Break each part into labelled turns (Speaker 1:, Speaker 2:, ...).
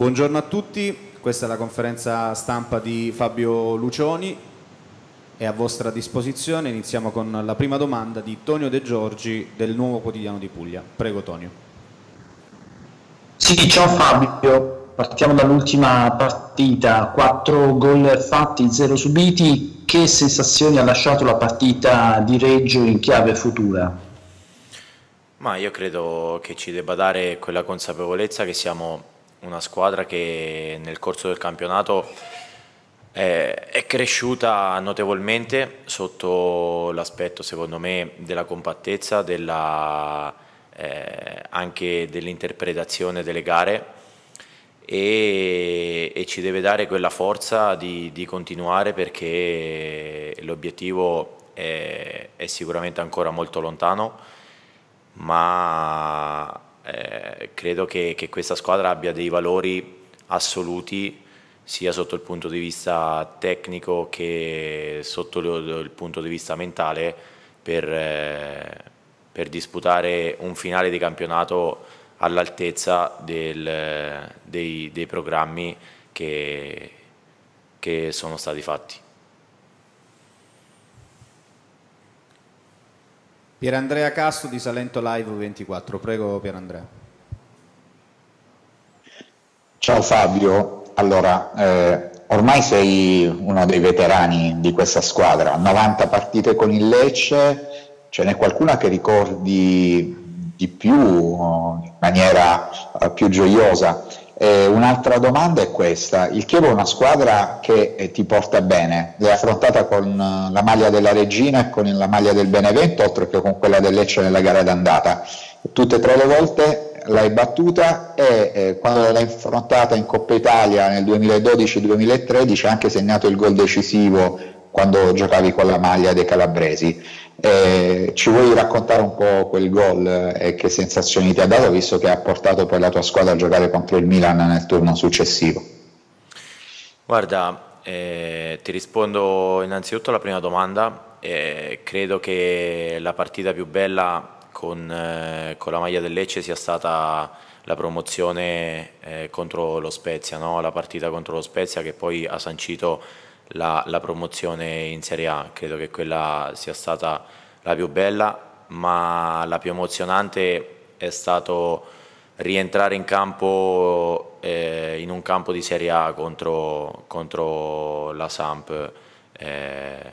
Speaker 1: Buongiorno a tutti, questa è la conferenza stampa di Fabio Lucioni, è a vostra disposizione, iniziamo con la prima domanda di Tonio De Giorgi del Nuovo Quotidiano di Puglia. Prego Tonio. Sì, ciao Fabio,
Speaker 2: partiamo dall'ultima partita, 4 gol fatti, 0 subiti, che sensazioni ha lasciato la partita di Reggio in chiave futura?
Speaker 1: Ma io credo che ci debba dare quella consapevolezza che siamo una squadra che nel corso del campionato eh, è cresciuta notevolmente sotto l'aspetto, secondo me, della compattezza, della, eh, anche dell'interpretazione delle gare e, e, ci deve dare quella forza di, di continuare perché l'obiettivo è, è sicuramente ancora molto lontano, ma eh, credo che, che, questa squadra abbia dei valori assoluti sia sotto il punto di vista tecnico che sotto lo, il punto di vista mentale per, eh, per disputare un finale di campionato all'altezza dei, dei, programmi che, che sono stati fatti. Pierandrea Casso di Salento Live 24, prego Pierandrea.
Speaker 2: Ciao Fabio, allora eh, ormai sei uno dei veterani di questa squadra, 90 partite con il Lecce, ce n'è qualcuna che ricordi di più, eh, in maniera eh, più gioiosa? Eh, un'altra domanda è questa, il Chievo è una squadra che eh, ti porta bene, l'hai affrontata con eh, la maglia della Regina e con la maglia del Benevento, oltre che con quella del Lecce nella gara d'andata, tutte e tre le volte l'hai battuta e eh, quando l'hai affrontata in Coppa Italia nel 2012-2013 ha anche segnato il gol decisivo quando giocavi con la maglia dei calabresi. Eh, ci vuoi raccontare un po' quel gol eh, e che sensazioni ti ha dato, visto che ha portato poi la tua squadra a giocare contro il Milan nel turno successivo?
Speaker 1: Guarda, eh, ti rispondo innanzitutto alla prima domanda. Eh, credo che la partita più bella con, eh, con, la maglia del Lecce sia stata la promozione eh, contro lo Spezia, no? la partita contro lo Spezia che poi ha sancito la, la promozione in Serie A, credo che quella sia stata la più bella, ma la più emozionante è stato rientrare in campo eh, in un campo di Serie A contro, contro la Samp eh,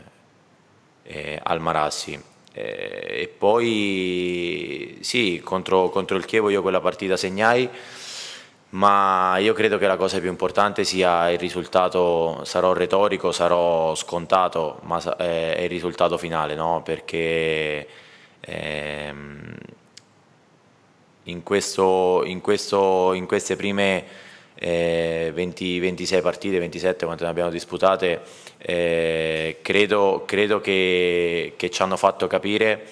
Speaker 1: eh, al Marassi. Eh, e poi sì, contro, contro il Chievo io quella partita segnai ma io credo che la cosa più importante sia il risultato, sarò retorico, sarò scontato, ma eh, è il risultato finale, no? perché ehm, in, questo, in, questo, in, queste prime eh, 20, 26 partite, 27 quante ne abbiamo disputate, eh, credo, credo che, che ci hanno fatto capire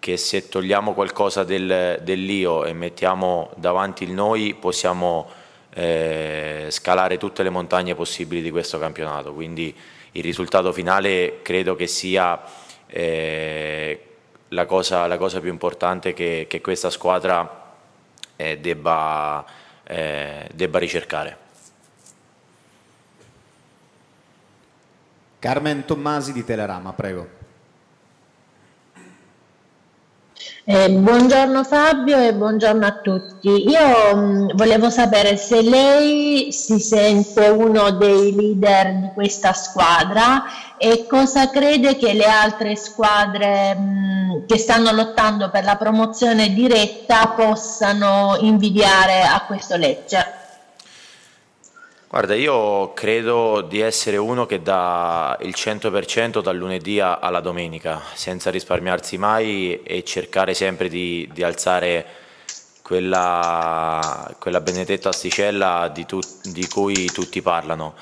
Speaker 1: che se togliamo qualcosa del, dell'io e mettiamo davanti il noi possiamo eh, scalare tutte le montagne possibili di questo campionato, quindi il risultato finale credo che sia eh, la, cosa, la, cosa, più importante che, che questa squadra eh, debba, eh, debba ricercare.
Speaker 2: Carmen Tommasi
Speaker 1: di Telerama, prego.
Speaker 2: Eh, buongiorno Fabio e buongiorno a tutti. Io mh, mm, volevo sapere se lei si sente uno dei leader di questa squadra e cosa crede che le altre squadre mh, mm, che stanno lottando per la promozione diretta possano invidiare a questo Lecce.
Speaker 1: Guarda, io credo di essere uno che dà il 100% dal lunedì alla domenica, senza risparmiarsi mai e cercare sempre di, di alzare quella, quella, benedetta asticella di, tu, di cui tutti parlano.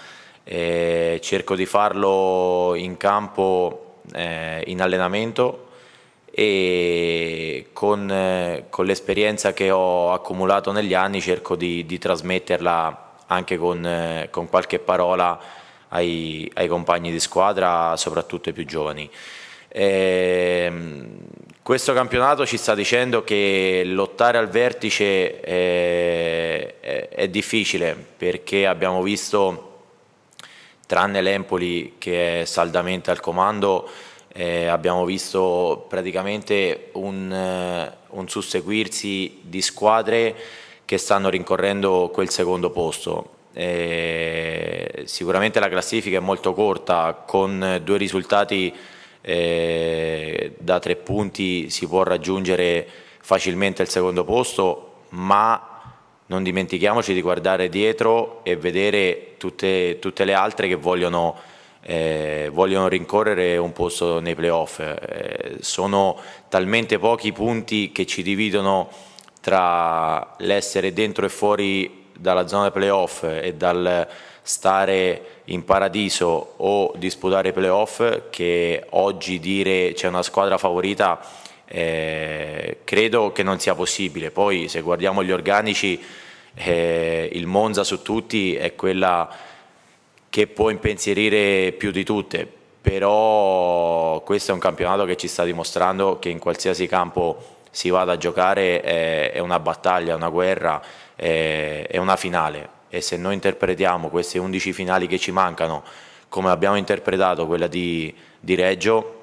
Speaker 1: E cerco di farlo in campo, eh, in allenamento e con, eh, con l'esperienza che ho accumulato negli anni cerco di, di trasmetterla anche con, eh, con qualche parola ai, ai, compagni di squadra, soprattutto ai più giovani. E, ehm, questo campionato ci sta dicendo che lottare al vertice è, eh, è, è difficile perché abbiamo visto, tranne l'Empoli che è saldamente al comando, eh, abbiamo visto praticamente un, eh, un susseguirsi di squadre che stanno rincorrendo quel secondo posto. Eh, sicuramente la classifica è molto corta, con due risultati eh, da tre punti si può raggiungere facilmente il secondo posto, ma non dimentichiamoci di guardare dietro e vedere tutte, tutte le altre che vogliono, eh, vogliono, rincorrere un posto nei playoff. Eh, sono talmente pochi i punti che ci dividono tra l'essere dentro e fuori dalla zona playoff e dal stare in paradiso o disputare playoff che oggi dire c'è una squadra favorita eh, credo che non sia possibile. Poi se guardiamo gli organici eh, il Monza su tutti è quella che può impensierire più di tutte, però questo è un campionato che ci sta dimostrando che in qualsiasi campo si vada a giocare è, è una battaglia, è una guerra, è, è una finale e se noi interpretiamo queste 11 finali che ci mancano come abbiamo interpretato quella di, di Reggio,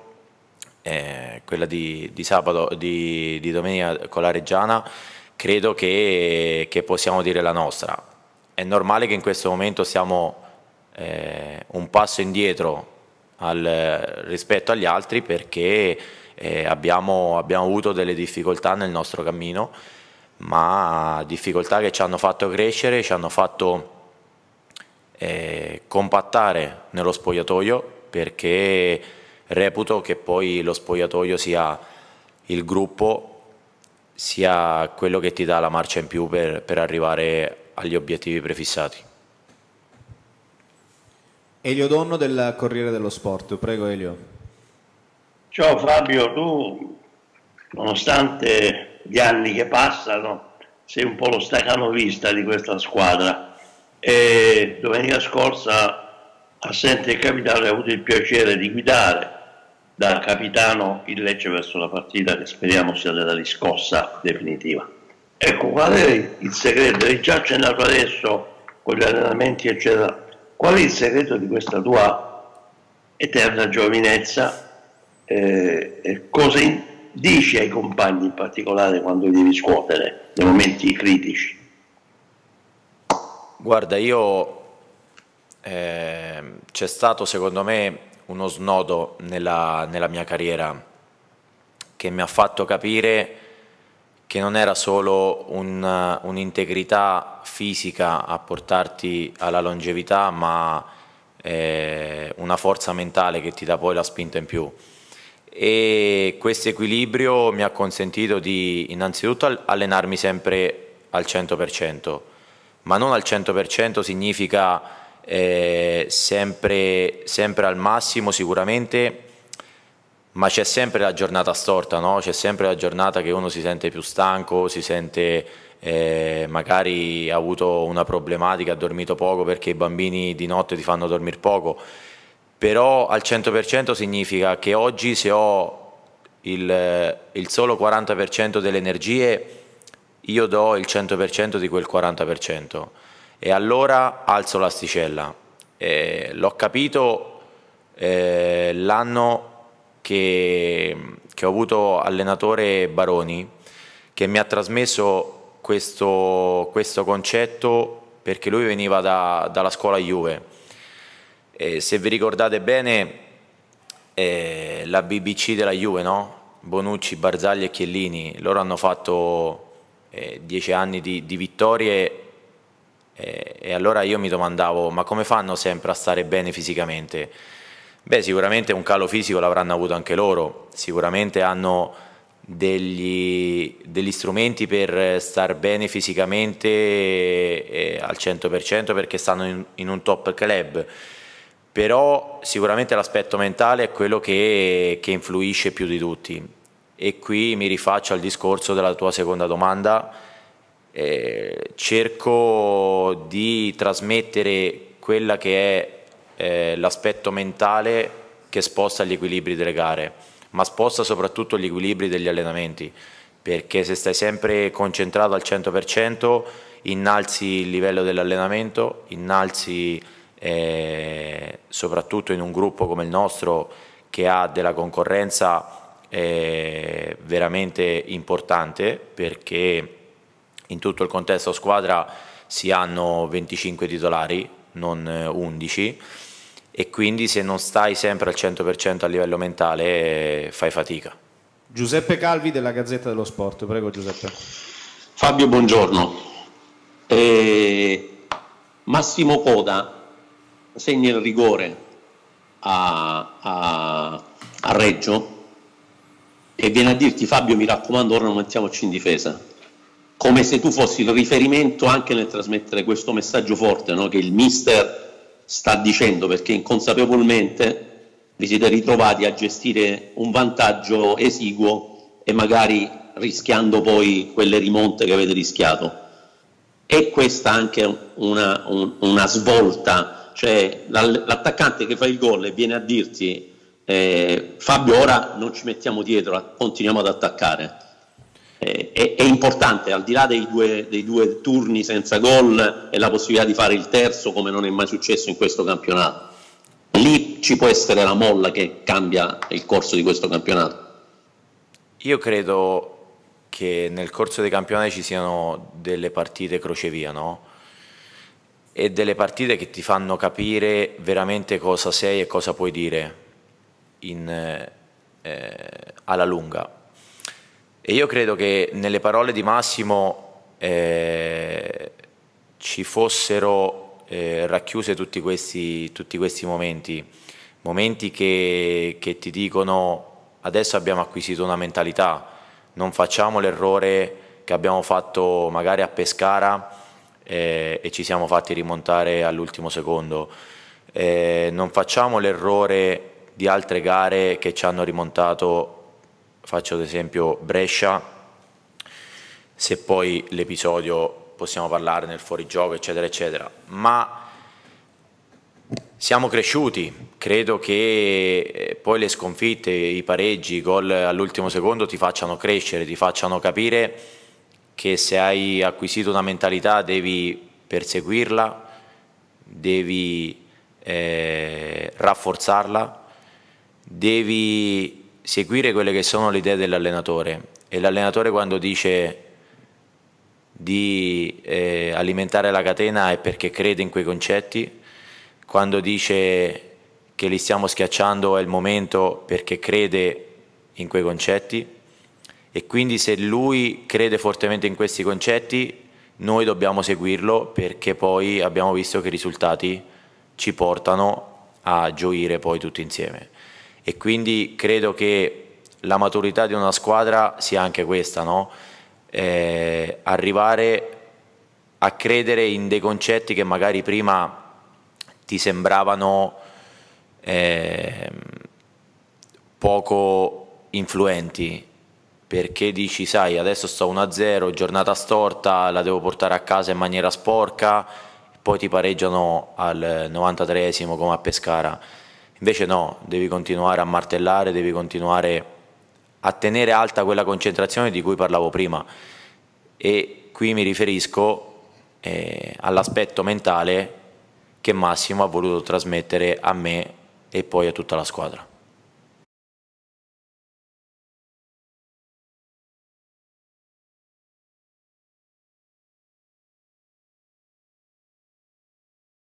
Speaker 1: eh, quella di, di sabato, di, di, domenica con la Reggiana, credo che, che, possiamo dire la nostra. È normale che in questo momento siamo eh, un passo indietro al, rispetto agli altri perché abbiamo, abbiamo avuto delle difficoltà nel nostro cammino, ma difficoltà che ci hanno fatto crescere, ci hanno fatto eh, compattare nello spogliatoio perché reputo che poi lo spogliatoio sia il gruppo, sia quello che ti dà la marcia in più per, per arrivare agli obiettivi prefissati. Elio Donno del Corriere dello Sport, prego Elio.
Speaker 2: Ciao Fabio, tu nonostante gli anni che passano sei un po' lo stacanovista di questa squadra e domenica scorsa assente il capitano hai avuto il piacere di guidare da capitano il Lecce verso la partita che speriamo sia della riscossa definitiva. Ecco, qual è il segreto? Hai già accennato adesso con gli allenamenti eccetera. Qual è il segreto di questa tua eterna giovinezza eh, eh, cosa dici ai compagni in particolare quando devi scuotere nei momenti critici?
Speaker 1: Guarda, io eh, c'è stato secondo me uno snodo nella, nella mia carriera che mi ha fatto capire che non era solo un'integrità fisica a portarti alla longevità, ma eh, una forza mentale che ti dà poi la spinta in più e questo equilibrio mi ha consentito di innanzitutto allenarmi sempre al 100%, ma non al 100% significa eh, sempre, sempre, al massimo sicuramente, ma c'è sempre la giornata storta, no? c'è sempre la giornata che uno si sente più stanco, si sente eh, magari ha avuto una problematica, ha dormito poco perché i bambini di notte ti fanno dormire poco però al 100% significa che oggi se ho il, il solo 40% delle energie, io do il 100% di quel 40% e allora alzo l'asticella. Eh, l'ho capito eh, l'anno che, che ho avuto allenatore Baroni che mi ha trasmesso questo, questo concetto perché lui veniva da, dalla scuola Juve eh, se vi ricordate bene, eh, la BBC della Juve, no? Bonucci, Barzagli e Chiellini, loro hanno fatto eh, dieci anni di, di vittorie eh, e allora io mi domandavo, ma come fanno sempre a stare bene fisicamente? Beh, sicuramente un calo fisico l'avranno avuto anche loro, sicuramente hanno degli, degli strumenti per star bene fisicamente eh, al 100% perché stanno in, in un top club però sicuramente l'aspetto mentale è quello che, che, influisce più di tutti e qui mi rifaccio al discorso della tua seconda domanda eh, cerco di trasmettere quella che è eh, l'aspetto mentale che sposta gli equilibri delle gare ma sposta soprattutto gli equilibri degli allenamenti perché se stai sempre concentrato al 100% innalzi il livello dell'allenamento innalzi eh, soprattutto in un gruppo come il nostro che ha della concorrenza eh, veramente importante perché in tutto il contesto squadra si hanno 25 titolari, non 11 eh, e quindi se non stai sempre al 100% a livello mentale eh, fai fatica. Giuseppe Calvi della Gazzetta dello Sport, prego Giuseppe. Fabio, buongiorno. Eh,
Speaker 2: Massimo Coda segna il rigore a, a, a Reggio e viene a dirti Fabio mi raccomando ora non mettiamoci in difesa come se tu fossi il riferimento anche nel trasmettere questo messaggio forte no? che il mister sta dicendo perché inconsapevolmente vi siete ritrovati a gestire un vantaggio esiguo e magari rischiando poi quelle rimonte che avete rischiato. E questa anche una, un, una svolta cioè l'attaccante che fa il gol e viene a dirti eh, Fabio ora non ci mettiamo dietro, continuiamo ad attaccare. Eh, è, è, importante, al di là dei due, dei due turni senza gol e la possibilità di fare il terzo come non è mai successo in questo campionato. Lì ci può essere la molla che cambia il corso di questo campionato.
Speaker 1: Io credo che nel corso dei campionati ci siano delle partite crocevia, no? e delle partite che ti fanno capire veramente cosa sei e cosa puoi dire in, eh, eh, alla lunga. E io credo che nelle parole di Massimo eh, ci fossero eh, racchiuse tutti questi, tutti questi, momenti, momenti che, che ti dicono adesso abbiamo acquisito una mentalità, non facciamo l'errore che abbiamo fatto magari a Pescara e, e ci siamo fatti rimontare all'ultimo secondo. E non facciamo l'errore di altre gare che ci hanno rimontato, faccio ad esempio Brescia, se poi l'episodio possiamo parlare nel fuorigioco, eccetera, eccetera, ma siamo cresciuti, credo che eh, poi le sconfitte, i pareggi, i gol all'ultimo secondo ti facciano crescere, ti facciano capire che se hai acquisito una mentalità devi perseguirla, devi eh, rafforzarla, devi seguire quelle che sono le idee dell'allenatore e l'allenatore quando dice di eh, alimentare la catena è perché crede in quei concetti, quando dice che li stiamo schiacciando è il momento perché crede in quei concetti e quindi se lui crede fortemente in questi concetti noi dobbiamo seguirlo perché poi abbiamo visto che i risultati ci portano a gioire poi tutti insieme e quindi credo che la maturità di una squadra sia anche questa, no? eh, arrivare a credere in dei concetti che magari prima ti sembravano eh, poco influenti perché dici sai adesso sto 1-0, giornata storta, la devo portare a casa in maniera sporca, poi ti pareggiano al 93esimo come a Pescara. Invece no, devi continuare a martellare, devi continuare a tenere alta quella concentrazione di cui parlavo prima e qui mi riferisco eh, all'aspetto mentale che Massimo ha voluto trasmettere a me e poi a tutta la squadra.